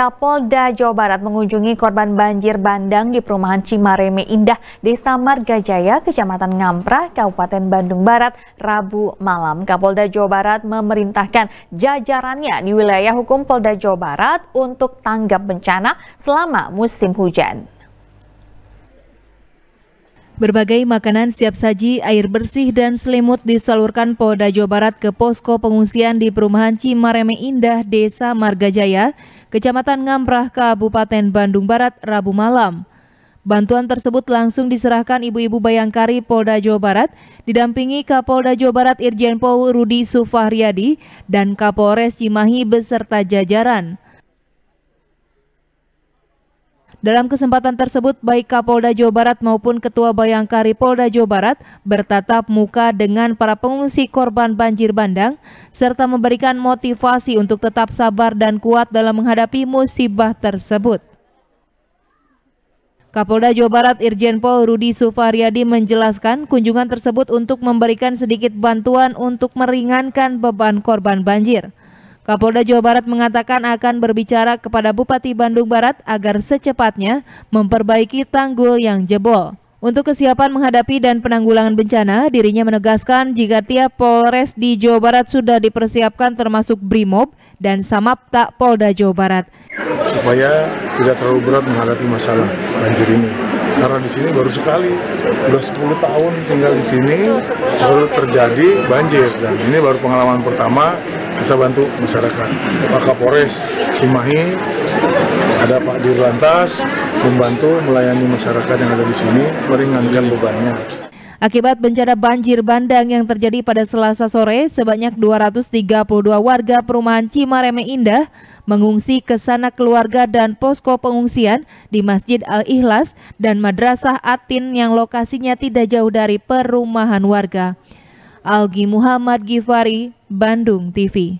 Kapolda Jawa Barat mengunjungi korban banjir bandang di perumahan Cimareme Indah, Desa Margajaya, Kecamatan Ngampra, Kabupaten Bandung Barat, Rabu malam. Kapolda Jawa Barat memerintahkan jajarannya di wilayah hukum Polda Jawa Barat untuk tanggap bencana selama musim hujan. Berbagai makanan siap saji, air bersih, dan selimut disalurkan Polda Jawa Barat ke posko pengungsian di perumahan Cimareme Indah, Desa Margajaya, Kecamatan Ngamprah, Kabupaten Bandung Barat, Rabu malam. Bantuan tersebut langsung diserahkan ibu-ibu Bayangkari Polda Jawa Barat, didampingi Kapolda Jawa Barat Irjen Pol Rudi Sufahriadi dan Kapolres Cimahi beserta jajaran. Dalam kesempatan tersebut, baik Kapolda Jawa Barat maupun Ketua Bayangkari Polda Jawa Barat bertatap muka dengan para pengungsi korban banjir bandang, serta memberikan motivasi untuk tetap sabar dan kuat dalam menghadapi musibah tersebut. Kapolda Jawa Barat Irjen Pol Rudi Sufaryadi menjelaskan kunjungan tersebut untuk memberikan sedikit bantuan untuk meringankan beban korban banjir. Kapolda Jawa Barat mengatakan akan berbicara kepada Bupati Bandung Barat agar secepatnya memperbaiki tanggul yang jebol. Untuk kesiapan menghadapi dan penanggulangan bencana, dirinya menegaskan jika tiap Polres di Jawa Barat sudah dipersiapkan termasuk BRIMOB dan Samapta Polda Jawa Barat. Supaya tidak terlalu berat menghadapi masalah banjir ini karena di sini baru sekali sudah 10 tahun tinggal di sini baru terjadi banjir dan ini baru pengalaman pertama kita bantu masyarakat Pak Kapolres Cimahi ada Pak Dirlantas membantu melayani masyarakat yang ada di sini meringankan bebannya Akibat bencana banjir bandang yang terjadi pada Selasa sore, sebanyak 232 warga perumahan Cimareme Indah mengungsi ke sana keluarga dan posko pengungsian di Masjid Al-Ikhlas dan Madrasah Atin yang lokasinya tidak jauh dari perumahan warga. Algi Muhammad Gifari, Bandung TV